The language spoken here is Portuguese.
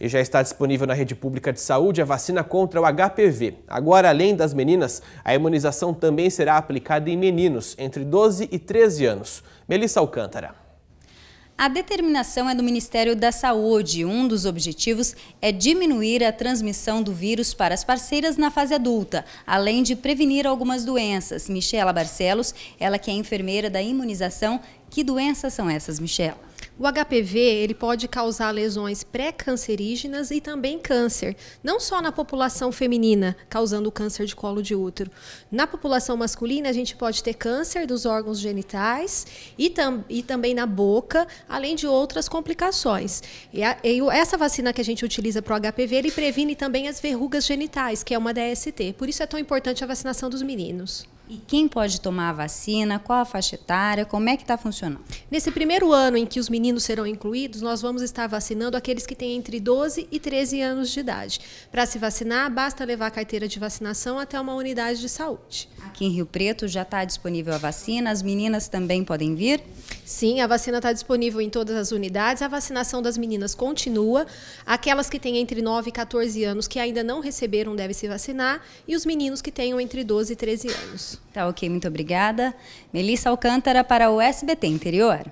e já está disponível na rede pública de saúde a vacina contra o HPV. Agora, além das meninas, a imunização também será aplicada em meninos entre 12 e 13 anos. Melissa Alcântara. A determinação é do Ministério da Saúde. Um dos objetivos é diminuir a transmissão do vírus para as parceiras na fase adulta, além de prevenir algumas doenças. Michela Barcelos, ela que é enfermeira da imunização, que doenças são essas, Michela? O HPV ele pode causar lesões pré-cancerígenas e também câncer, não só na população feminina, causando câncer de colo de útero. Na população masculina, a gente pode ter câncer dos órgãos genitais e, tam e também na boca, além de outras complicações. E, a, e essa vacina que a gente utiliza para o HPV, ele previne também as verrugas genitais, que é uma DST. Por isso é tão importante a vacinação dos meninos. E quem pode tomar a vacina? Qual a faixa etária? Como é que está funcionando? Nesse primeiro ano em que os meninos serão incluídos, nós vamos estar vacinando aqueles que têm entre 12 e 13 anos de idade. Para se vacinar, basta levar a carteira de vacinação até uma unidade de saúde. Aqui em Rio Preto já está disponível a vacina, as meninas também podem vir? Sim, a vacina está disponível em todas as unidades. A vacinação das meninas continua. Aquelas que têm entre 9 e 14 anos que ainda não receberam devem se vacinar. E os meninos que tenham entre 12 e 13 anos. Tá ok, muito obrigada. Melissa Alcântara para o SBT Interior.